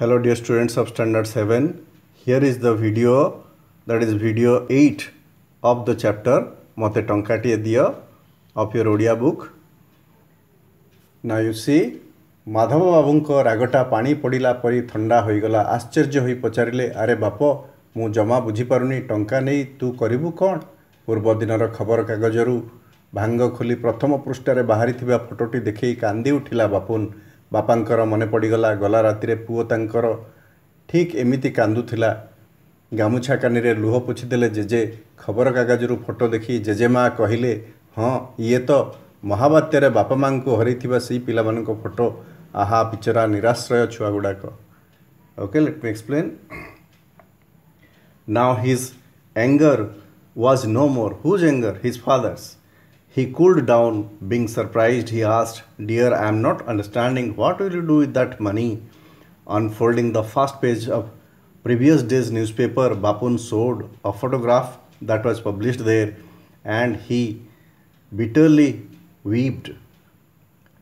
hello dear students of standard 7 here is the video that is video 8 of the chapter mote tonkati diyo of your odia book now you see Madhav ବାବୁଙ୍କ ରାଗଟା ପାଣି ପଡ଼ିଲା ପରି ଥଣ୍ଡା ହୋଇଗଲା ଆଶ୍ଚର୍ଯ୍ୟ ହୋଇ ପଚାରିଲେ ଆରେ ବାପ ମୁଁ ଜମା ବୁଝିପାରୁନି ଟଙ୍କା ନେଇ ତୁ କରିବୁ କ'ଣ ପୂର୍ବ ଦିନର ଖବରକାଗଜରୁ ଭାଙ୍ଗ ଖୋଲି ପ୍ରଥମ ପୃଷ୍ଠାରେ ବାହାରିଥିବା ଫଟୋଟି ଦେଖେଇ କାନ୍ଦି ଉଠିଲା ବାପୁନ ବାପାଙ୍କର ମନେ ପଡ଼ିଗଲା ଗଲା ରାତିରେ ପୁଅ ତାଙ୍କର ଠିକ୍ ଏମିତି କାନ୍ଦୁଥିଲା ଗାମୁଛା କାନିରେ ଲୁହ ପୋଛିଦେଲେ ଜେଜେ ଖବରକାଗଜରୁ ଫଟୋ ଦେଖି ଜେଜେମା କହିଲେ ହଁ ଇଏ ତ ମହାବାତ୍ୟାରେ ବାପା ମାଆଙ୍କୁ ହରେଇଥିବା ସେଇ ପିଲାମାନଙ୍କ ଫଟୋ ଆହା ବିଚରା ନିରାଶ୍ରୟ ଛୁଆଗୁଡ଼ାକ okay let me explain now his anger was no more. Whose anger? His father's. He cooled down. Being surprised, he asked, Dear, I am not understanding. What will you do with that money? Unfolding the first page of previous day's newspaper, Bapun showed a photograph that was published there and he bitterly wept.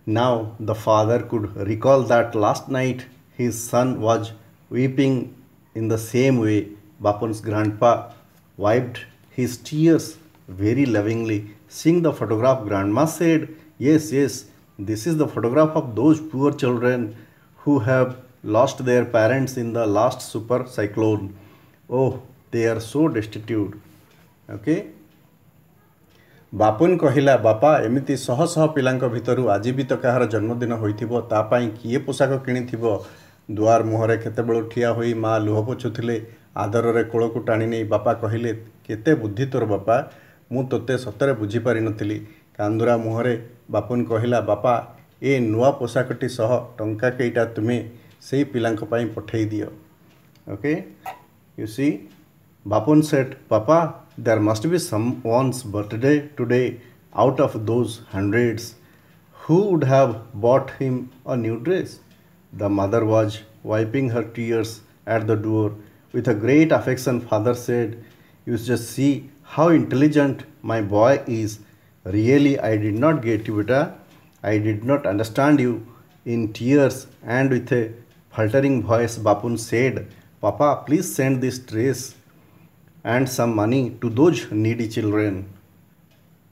Now the father could recall that last night his son was weeping in the same way. Bapun's grandpa wiped his tears very lovingly. Seeing the photograph, Grandma said, Yes, yes, this is the photograph of those poor children who have lost their parents in the last super cyclone. Oh, they are so destitute. Okay? Bapun कहला बापा एमती शह शह पिला भितर आज भी तो କାହାର जन्मदिन ହୋଇଥିବ किए पोशाक कि दुआर मुहर ଦୁଆର ठिया हो माँ लुह पोछुले आदर ପୋଛୁଥିଲେ ଆଦରରେ କୋଳକୁ ଟାଣି ନେଇ ବାପା କହିଲେ କେତେ ବୁଦ୍ଧି ତୋର ବାପା ते सतरे बुझीपारी कांदुरा मुहरे बापुन कहला बापा ए नुआ पोशाकटी सह टा कईटा तुम्हें से पाई पठे दि okay you see Bapun said papa there must be someone's birthday today out of those hundreds who would have bought him a new dress the mother was wiping her tears at the door with a great affection father said you just see how intelligent my boy is. Really, I did not get you beta. I did not understand you. In tears and with a faltering voice, Bapun said, Papa, please send this dress and some money to those needy children.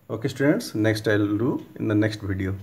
Okay students, next I will do in the next video.